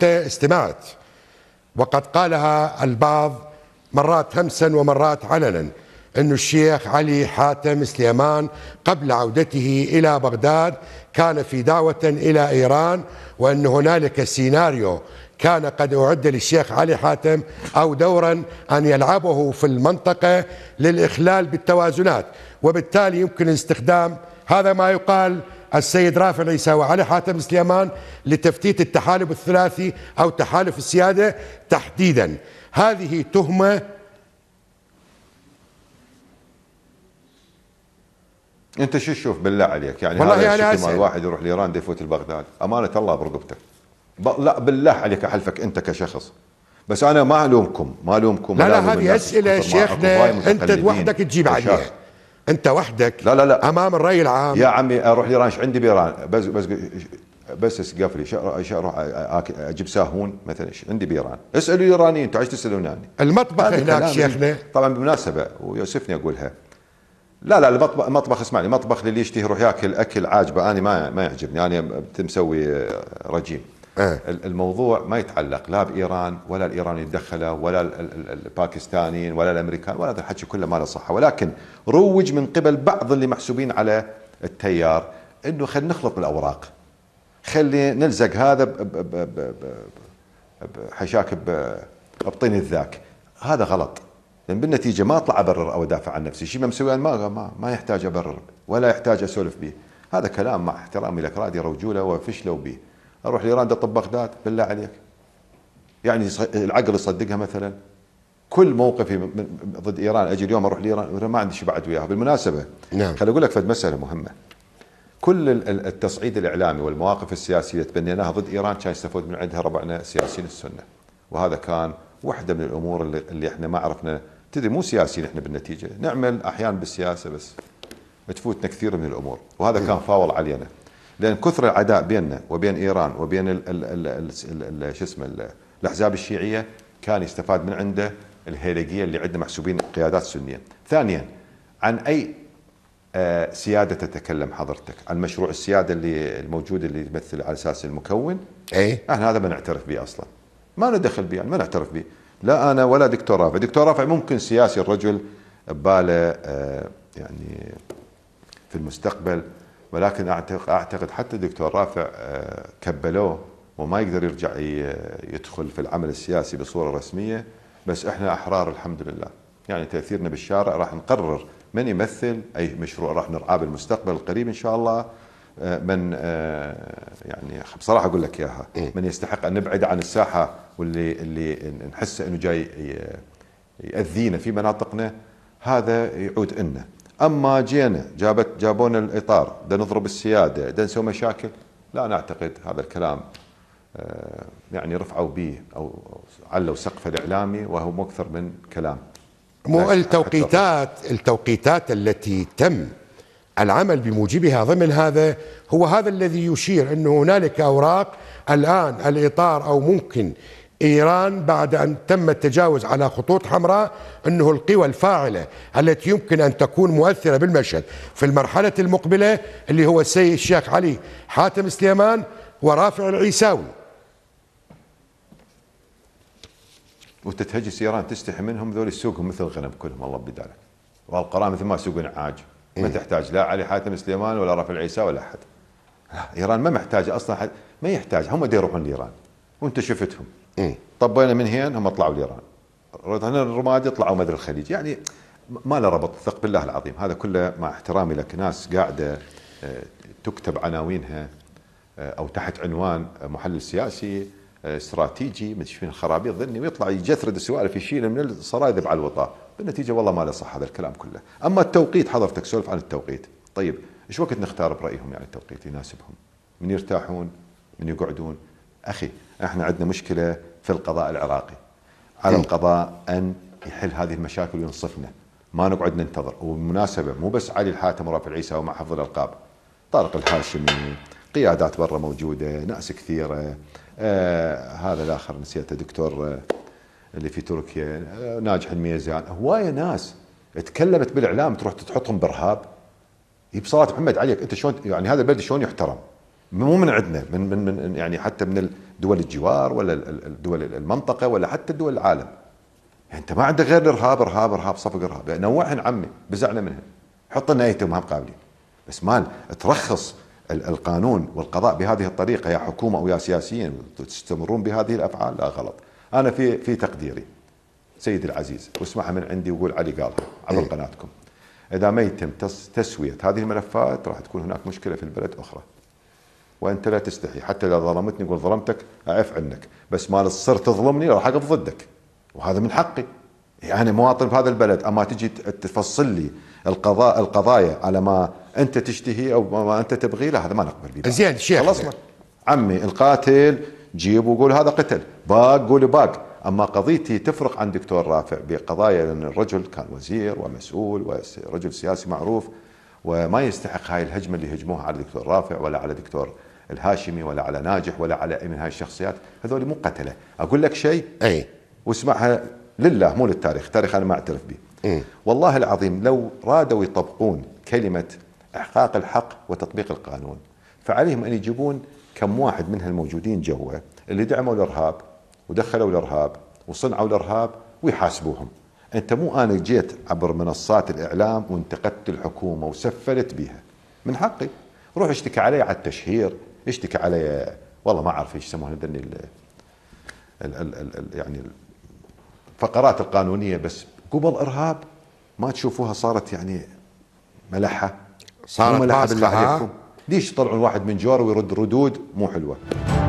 كنت استمعت وقد قالها البعض مرات همسا ومرات علنا أن الشيخ علي حاتم سليمان قبل عودته إلى بغداد كان في دعوة إلى إيران وأن هنالك سيناريو كان قد أعد للشيخ علي حاتم أو دورا أن يلعبه في المنطقة للإخلال بالتوازنات وبالتالي يمكن استخدام هذا ما يقال السيد رافع العيساوي علي حاتم سليمان لتفتيت التحالف الثلاثي أو تحالف السيادة تحديدا هذه تهمة انت شو تشوف بالله عليك يعني والله هذا يعني الشيء مال واحد يروح لايران يفوت البغداد امانه الله برقبتك لا بالله عليك احلفك انت كشخص بس انا ما الومكم ما الومكم لا لا هذه اسئله شيخنا انت وحدك تجيب عليها انت وحدك لا لا لا امام الراي العام يا عمي اروح ايران ايش عندي بيران بس بس بس لي ايش اروح اجيب ساهون مثلا ايش عندي بيران اسالوا الايرانيين انتوا ايش تسالون عني المطبخ هناك شيخنا طبعا بالمناسبه ويوسفني اقولها لا لا المطبخ اسمعني مطبخ للي يشتهي يروح ياكل اكل عاجبه انا ما ما يعجبني انا مسوي آه، رجيم آه. الموضوع ما يتعلق لا بايران ولا الايراني يتدخله ولا الباكستانيين ولا الامريكان ولا هذا الحكي كله ما له صحه ولكن روج من قبل بعض اللي محسوبين على التيار انه خلينا نخلط الاوراق خلي نلزق هذا حشاك بطين الذاك هذا غلط لان بالنتيجه ما اطلع ابرر او ادافع عن نفسي شيء ما مسوي ما, ما يحتاج ابرر ولا يحتاج اسولف به هذا كلام مع احترامي لك رادي روجوله وفشلوا به اروح لايران اطب بغداد بالله عليك يعني العقل يصدقها مثلا كل موقفي ضد ايران اجي اليوم اروح لايران ما عندي شيء بعد وياها بالمناسبه نعم خليني اقول لك فد مساله مهمه كل التصعيد الاعلامي والمواقف السياسيه تبنيناها ضد ايران كان يستفود من عندها ربعنا السياسيين السنه وهذا كان واحده من الامور اللي, احنا ما عرفنا تدري مو سياسيين احنا بالنتيجه نعمل احيانا بالسياسه بس تفوتنا كثير من الامور وهذا نعم. كان فاول علينا لان كثر العداء بيننا وبين ايران وبين شو اسمه الاحزاب الشيعيه كان يستفاد من عنده الهيلقيه اللي عندنا محسوبين قيادات سنيه. ثانيا عن اي آه، سياده تتكلم حضرتك؟ عن مشروع السياده اللي الموجود اللي يمثل على اساس المكون؟ اي احنا هذا ما نعترف به اصلا. ما ندخل به ما نعترف به. لا انا ولا دكتور رافع، دكتور رافع ممكن سياسي الرجل بباله آه، يعني في المستقبل ولكن اعتقد حتى الدكتور رافع آه، كبلوه وما يقدر يرجع يدخل في العمل السياسي بصوره رسميه بس احنا احرار الحمد لله يعني تاثيرنا بالشارع راح نقرر من يمثل اي مشروع راح نرعاه بالمستقبل القريب ان شاء الله آه، من آه، يعني بصراحه اقول لك اياها إيه. من يستحق ان نبعد عن الساحه واللي اللي نحسه انه جاي ياذينا في مناطقنا هذا يعود إلنا اما جينا جابت جابونا الاطار بدنا نضرب السياده بدنا نسوي مشاكل لا انا اعتقد هذا الكلام آه، يعني رفعوا به او علوا سقف الاعلامي وهو اكثر من كلام مو التوقيتات التوقيتات التي تم العمل بموجبها ضمن هذا هو هذا الذي يشير انه هنالك أوراق الآن الإطار أو ممكن إيران بعد أن تم التجاوز على خطوط حمراء أنه القوى الفاعلة التي يمكن أن تكون مؤثرة بالمشهد في المرحلة المقبلة اللي هو السيد الشيخ علي حاتم سليمان ورافع العيساوي وتتهجس إيران تستحي منهم ذول يسوقهم مثل الغنم كلهم الله بدالك والقرار مثل ما سوق عاج ما إيه. تحتاج لا علي حاتم سليمان ولا رافع العيساوي ولا أحد إيران ما محتاجة أصلا حد ما يحتاج هم دي يروحون لإيران وانت شفتهم إيه؟ طبينا من هين هم طلعوا لايران هنا الرمادي طلعوا مدري الخليج يعني ما له ربط ثق بالله العظيم هذا كله مع احترامي لك ناس قاعده آه، تكتب عناوينها آه، او تحت عنوان آه، محلل سياسي استراتيجي مدري شنو خرابيط ذني ويطلع يجثرد السوالف يشيل من الصرايدب على الوطا بالنتيجه والله ما له صح هذا الكلام كله اما التوقيت حضرتك سولف عن التوقيت طيب ايش وقت نختار برايهم يعني التوقيت يناسبهم من يرتاحون من يقعدون اخي احنا عندنا مشكله في القضاء العراقي على إيه. القضاء أن يحل هذه المشاكل وينصفنا ما نقعد ننتظر وبالمناسبة مو بس علي الحاتم ورافع العيسى ومع حفظ الألقاب طارق الهاشمي قيادات برا موجودة ناس كثيرة آه هذا الآخر نسيته دكتور آه، اللي في تركيا آه، ناجح الميزان هواية ناس تكلمت بالإعلام تروح تحطهم برهاب هي بصلاة محمد عليك أنت شلون يعني هذا البلد شلون يحترم مو من عندنا من من من يعني حتى من دول الجوار ولا دول المنطقه ولا حتى دول العالم انت ما عندك غير الارهاب ارهاب ارهاب صفق ارهاب يعني نوعهم عمي بزعنا منهم حط لنا اي هم قابلين بس مال ترخص القانون والقضاء بهذه الطريقه يا حكومه او يا سياسيين تستمرون بهذه الافعال لا غلط انا في في تقديري سيدي العزيز واسمعها من عندي وقول علي قالها عبر إيه. قناتكم اذا ما يتم تسويه هذه الملفات راح تكون هناك مشكله في البلد اخرى وانت لا تستحي حتى اذا ظلمتني قول ظلمتك اعف عنك بس ما صرت تظلمني راح اقف ضدك وهذا من حقي يعني مواطن في هذا البلد اما تجي تفصل لي القضاء القضايا على ما انت تشتهي او ما انت تبغيه لا هذا ما نقبل به زين شيخ خلصنا عمي القاتل جيب وقول هذا قتل باق قول باق اما قضيتي تفرق عن دكتور رافع بقضايا لان الرجل كان وزير ومسؤول ورجل سياسي معروف وما يستحق هاي الهجمه اللي هجموها على دكتور رافع ولا على دكتور الهاشمي ولا على ناجح ولا على اي من هاي الشخصيات هذول مو قتله اقول لك شيء اي واسمعها لله مو للتاريخ التاريخ انا ما اعترف به إيه؟ والله العظيم لو رادوا يطبقون كلمه احقاق الحق وتطبيق القانون فعليهم ان يجيبون كم واحد من هالموجودين جوا اللي دعموا الارهاب ودخلوا الارهاب وصنعوا الارهاب ويحاسبوهم انت مو انا جيت عبر منصات الاعلام وانتقدت الحكومه وسفلت بها من حقي روح اشتكي علي على التشهير اشتكى علي والله ما اعرف ايش يسمونها ذني يعني الفقرات القانونيه بس قبل ارهاب ما تشوفوها صارت يعني ملحه صارت ملحه ليش طلعوا الواحد من جوره ويرد ردود مو حلوه